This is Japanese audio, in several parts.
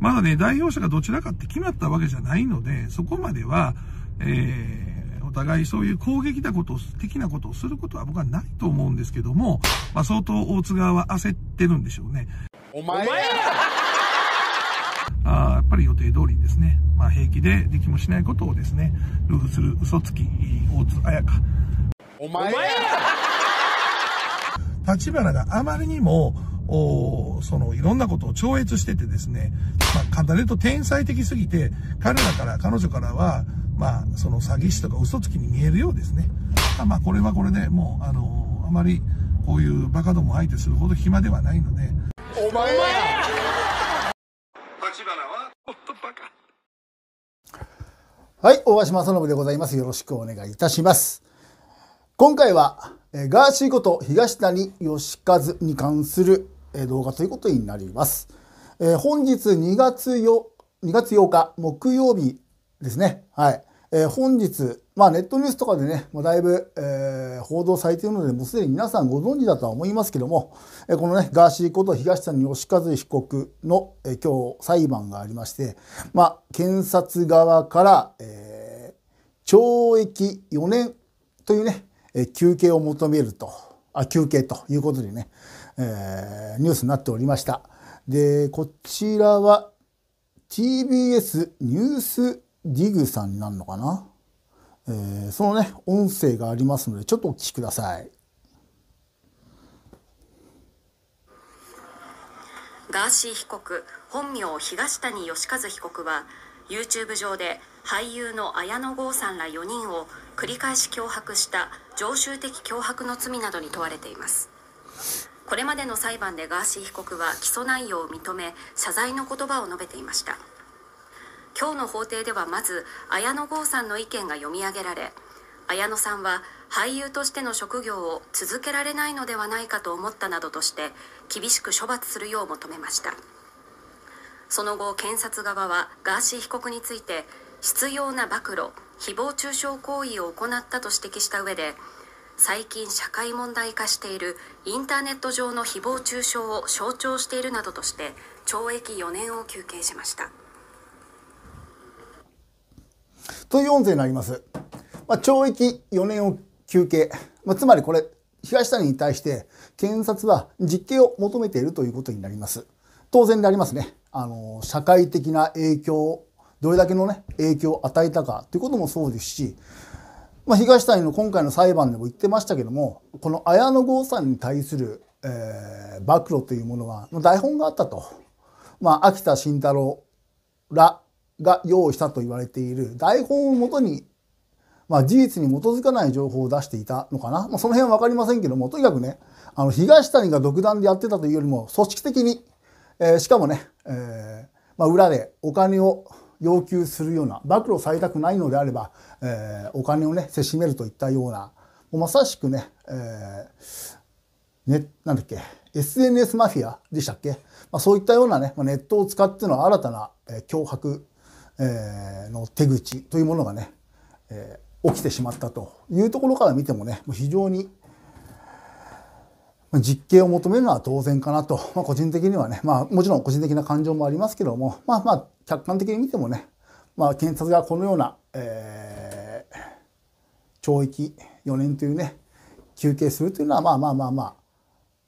まだね、代表者がどちらかって決まったわけじゃないので、そこまでは、えーお互いそういう攻撃なことを、的なことをすることは僕はないと思うんですけども、まあ、相当大津側は焦ってるんでしょうね。お前やあやっぱり予定通りですね、まあ、平気でできもしないことをですね、ルフする嘘つき、大津綾香。お前や立花があまりにも、おそのいろんなことを超越しててですね、まあ、簡単に言うと天才的すぎて、彼らから、彼女からは、まあ、その詐欺師とか嘘つきに見えるようですね。まあ、これはこれでもう、あのー、あまり、こういうバカども相手するほど暇ではないので。お前や立花は、ほんバカ。はい、大橋正信でございます。よろしくお願いいたします。今回は、えガーシーこと東谷義和に関する、え動画ということになります。えー、本日2月 ,2 月8日木曜日ですね。はい。えー、本日、まあ、ネットニュースとかでね、もうだいぶ、えー、報道されているので、もうすでに皆さんご存知だとは思いますけども、えー、このね、ガーシーこと東谷義和被告の、えー、今日裁判がありまして、まあ、検察側から、えー、懲役4年というね、えー、休憩を求めると、あ、休憩ということでね、えー、ニュースになっておりました。で、こちらは TBS ニュースディグさんになるのかな、えー、そのね音声がありますのでちょっとお聞きくださいガーシー被告本名東谷義和被告は YouTube 上で俳優の綾野剛さんら4人を繰り返し脅迫した常習的脅迫の罪などに問われていますこれまでの裁判でガーシー被告は起訴内容を認め謝罪の言葉を述べていました今日の法廷ではまず綾野剛さんの意見が読み上げられ綾野さんは俳優としての職業を続けられないのではないかと思ったなどとして厳しく処罰するよう求めましたその後検察側はガーシー被告について執拗な暴露誹謗中傷行為を行ったと指摘した上で最近社会問題化しているインターネット上の誹謗中傷を象徴しているなどとして懲役4年を求刑しましたという音声になります。まあ、懲役4年を求刑。まあ、つまりこれ、東谷に対して検察は実刑を求めているということになります。当然でありますね。あの、社会的な影響を、どれだけのね、影響を与えたかということもそうですし、まあ、東谷の今回の裁判でも言ってましたけども、この綾野剛さんに対する、えー、暴露というものは、台本があったと。まあ、秋田慎太郎らが用意したと言われている台本をもとに、まあ、事実に基づかない情報を出していたのかな、まあ、その辺は分かりませんけどもとにかくねあの東谷が独断でやってたというよりも組織的に、えー、しかもね、えー、まあ、裏でお金を要求するような暴露されたくないのであれば、えー、お金をねせしめるといったようなもうまさしくね,、えー、ねなんだっけ SNS マフィアでしたっけ、まあ、そういったようなね、まあ、ネットを使っての新たな、えー、脅迫えー、の手口というものがね、えー、起きてしまったというところから見てもね非常に実刑を求めるのは当然かなと、まあ、個人的にはね、まあ、もちろん個人的な感情もありますけどもまあまあ客観的に見てもね、まあ、検察がこのような、えー、懲役4年というね求刑するというのはまあまあまあまあ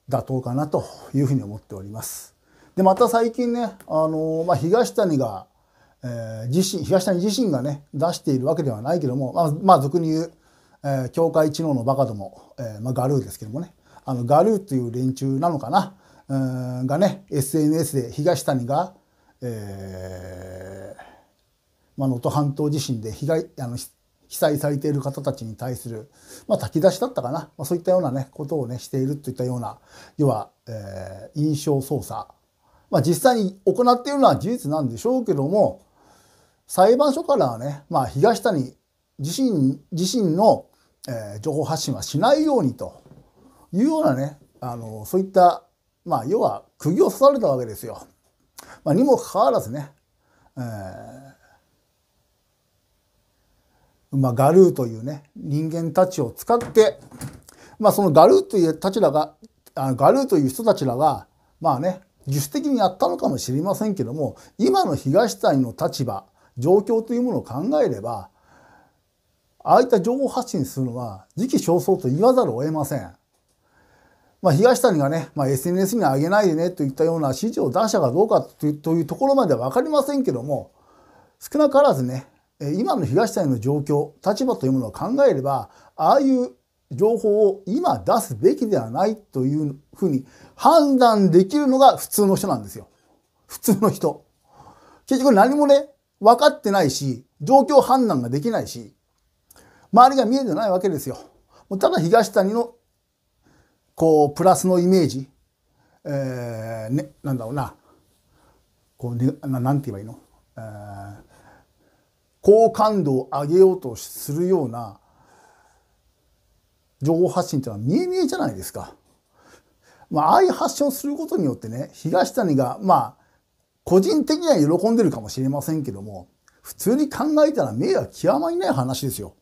妥当かなというふうに思っております。でまた最近ねあの、まあ、東谷がえー、自身東谷自身がね出しているわけではないけども、まあ、まあ俗に言う、えー、教会知能のバカども、えーまあ、ガルーですけどもねあのガルーという連中なのかな、うんがね SNS で東谷が、えーまあ、能登半島地震で被害あの被災されている方たちに対する、まあ、炊き出しだったかな、まあ、そういったような、ね、ことを、ね、しているといったような要は、えー、印象操作、まあ、実際に行っているのは事実なんでしょうけども裁判所からはね、まあ、東谷自身自身の、えー、情報発信はしないようにというようなねあのそういった、まあ、要は釘を刺されたわけですよ。まあ、にもかかわらずね、えーまあ、ガルーというね人間たちを使って、まあ、そのガルーというたちらがあのガルーという人たちらがまあね自主的にやったのかもしれませんけども今の東谷の立場状況というものを考えれば、ああいった情報発信するのは時期尚早と言わざるを得ません。まあ、東谷がね、まあ、SNS に上げないでねといったような指示を出したかどうかというところまでは分かりませんけども、少なからずね、今の東谷の状況、立場というものを考えれば、ああいう情報を今出すべきではないというふうに判断できるのが普通の人なんですよ。普通の人。結局何もね、分かってないし、状況判断ができないし、周りが見えてないわけですよ。ただ東谷の、こう、プラスのイメージ、えー、ね、なんだろうな、こう、ね、ななんて言えばいいの、えー、好感度を上げようとするような、情報発信というのは見え見えじゃないですか。まあ、ああいう発信をすることによってね、東谷が、まあ、個人的には喜んでるかもしれませんけども、普通に考えたら迷惑極まりない話ですよ。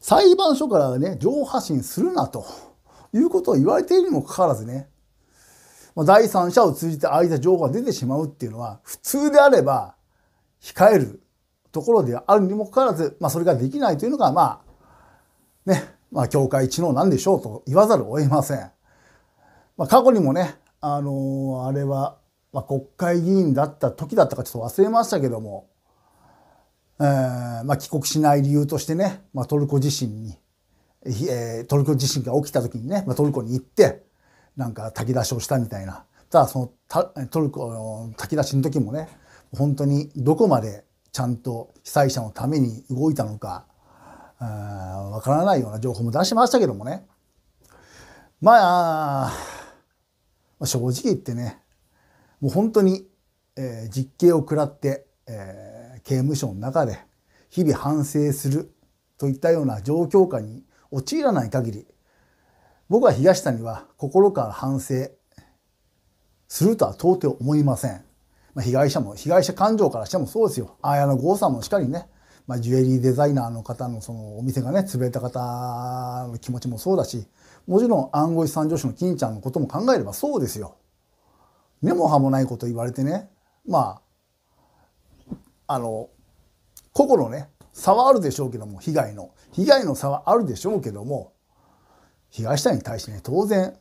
裁判所からね、情報発信するなということを言われているにもかかわらずね、ま第三者を通じてああいった情報が出てしまうっていうのは、普通であれば控えるところであるにもかかわらず、まあそれができないというのが、まあ、ね、まあ教会知能なんでしょうと言わざるを得ません。まあ過去にもね、あのー、あれはまあ、国会議員だった時だったかちょっと忘れましたけども、えーまあ、帰国しない理由としてね、まあ、トルコ地震に、えー、トルコ地震が起きた時にね、まあ、トルコに行ってなんか炊き出しをしたみたいなただそのたトルコの炊き出しの時もね本当にどこまでちゃんと被災者のために動いたのかわからないような情報も出しましたけどもねまあ正直言ってねもう本当に、えー、実刑を食らって、えー、刑務所の中で日々反省するといったような状況下に陥らない限り僕は東谷は心から反省するとは到底思いません。まあ、被害者も、被害者感情からしてもそうですよ。やの剛さんもしかりね、まあ、ジュエリーデザイナーの方のそのお店がね、潰れた方の気持ちもそうだし、もちろん暗号資産上司の金ちゃんのことも考えればそうですよ。根も葉もないこと言われてねまああの個々のね差はあるでしょうけども被害の被害の差はあるでしょうけども被害者に対してね当然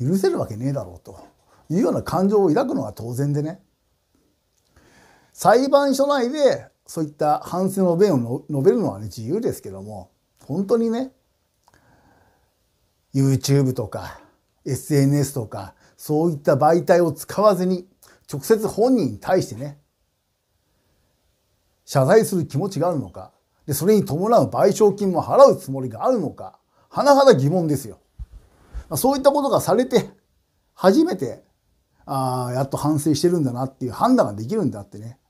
許せるわけねえだろうというような感情を抱くのは当然でね裁判所内でそういった反省の弁を述べるのはね自由ですけども本当にね YouTube とか SNS とかそういった媒体を使わずに、直接本人に対してね、謝罪する気持ちがあるのか、で、それに伴う賠償金も払うつもりがあるのか、甚だ疑問ですよ。そういったことがされて、初めて、ああ、やっと反省してるんだなっていう判断ができるんだってね。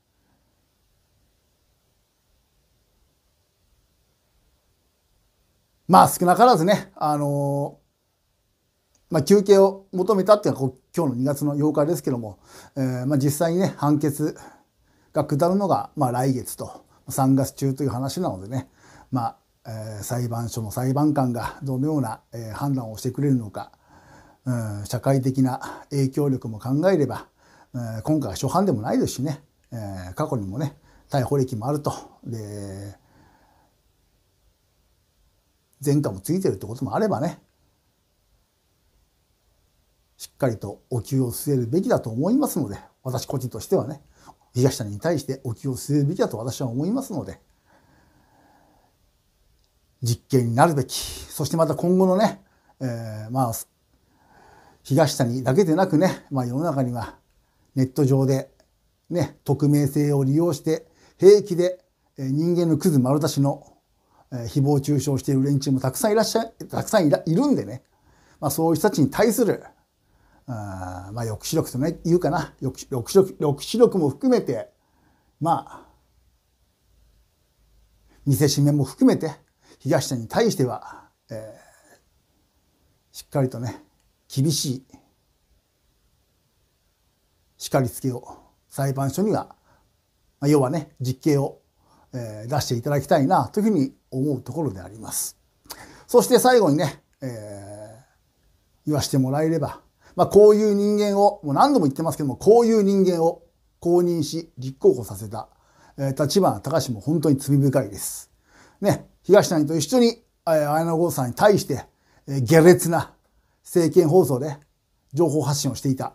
まあ少なからずね、あのまあ、休憩を求めたっていうのは今日の2月の8日ですけども、えー、まあ、実際にね判決が下るのが、まあ、来月と3月中という話なのでね、まあえー、裁判所の裁判官がどのような、えー、判断をしてくれるのか、うん、社会的な影響力も考えれば、えー、今回は初犯でもないですしね、えー、過去にもね逮捕歴もあるとで前科もついてるってこともあればねしっかりとお灸を据えるべきだと思いますので、私個人としてはね、東谷に対してお灸を据えるべきだと私は思いますので、実験になるべき、そしてまた今後のね、えー、まあ、東谷だけでなくね、まあ世の中にはネット上で、ね、匿名性を利用して平気で人間のクズ丸出しの誹謗中傷している連中もたくさんいらっしゃい、たくさんいるんでね、まあそういう人たちに対するまあ抑止力とね言うかな抑止力抑止力も含めてまあ見せしめも含めて東者に対しては、えー、しっかりとね厳しい叱りつけを裁判所には、まあ、要はね実刑を、えー、出していただきたいなというふうに思うところであります。そして最後にね、えー、言わしてもらえればまあ、こういう人間を、もう何度も言ってますけども、こういう人間を公認し、立候補させた、えー、立花隆も本当に罪深いです。ね、東谷と一緒に、えー、綾野剛さんに対して、えー、下劣な政見放送で情報発信をしていた。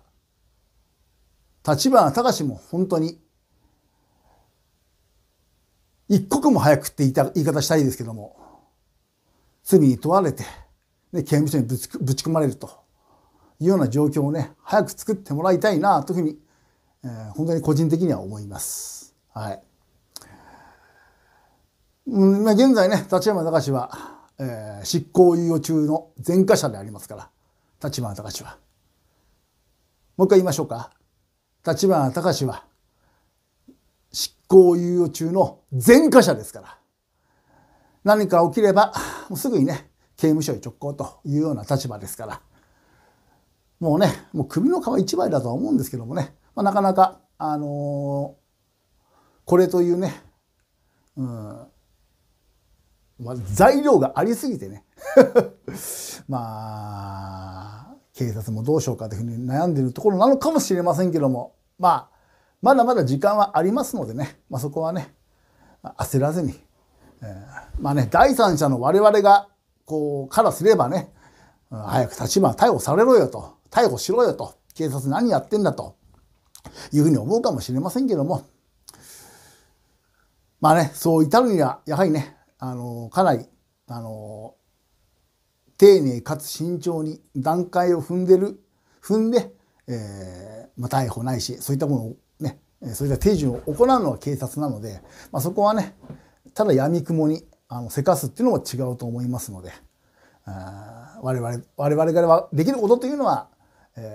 立花隆も本当に、一刻も早くって言いた言い方したいですけども、罪に問われて、ね、刑務所にぶちぶち込まれると。いうような状況をね、早く作ってもらいたいな、というふうに、えー、本当に個人的には思います。はい。うんまあ、現在ね、立山隆は、えー、執行猶予中の前科者でありますから、立花隆は。もう一回言いましょうか。立花隆は、執行猶予中の前科者ですから。何か起きれば、もうすぐにね、刑務所へ直行というような立場ですから。もうね、もう首の皮一枚だとは思うんですけどもね、まあ、なかなか、あのー、これというね、うん、まあ、材料がありすぎてね、まあ、警察もどうしようかというふうに悩んでいるところなのかもしれませんけども、まあ、まだまだ時間はありますのでね、まあ、そこはね、焦らずに、えー、まあね、第三者の我々が、こう、からすればね、早く立場逮捕されろよと。逮捕しろよと、警察何やってんだというふうに思うかもしれませんけども、まあね、そう至るには、やはりね、あの、かなり、あの、丁寧かつ慎重に段階を踏んでる、踏んで、えー、まあ、逮捕ないし、そういったものをね、そういった手順を行うのは警察なので、まあ、そこはね、ただ闇雲に、あの、せかすっていうのも違うと思いますので、あ我々、我々ができることというのは、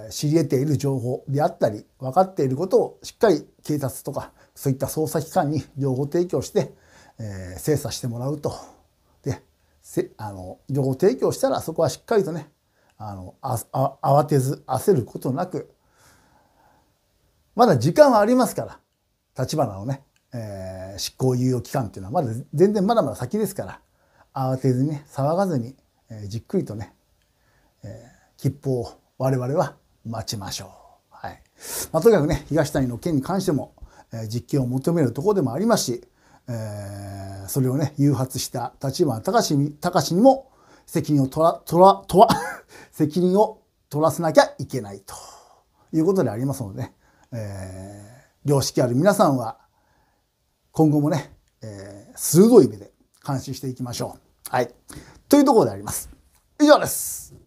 知り得ている情報であったり分かっていることをしっかり警察とかそういった捜査機関に 情報提供して、えー、精査してもらうとであの情報提供したらそこはしっかりとねあのあ慌てず焦ることなくまだ時間はありますから立花のね、えー、執行猶予期間っていうのはまだ全然まだまだ先ですから慌てずにね騒がずに、えー、じっくりとね、えー、切符を我々は待ちましょう。はい。まあ、とにかくね、東谷の件に関しても、え実験を求めるところでもありますし、えー、それをね、誘発した立花隆に隆にも責任を取ら、取ら、とは、責任を取らせなきゃいけないということでありますので、ね、えー、良識ある皆さんは、今後もね、えー、鋭い目で監視していきましょう。はい。というところであります。以上です。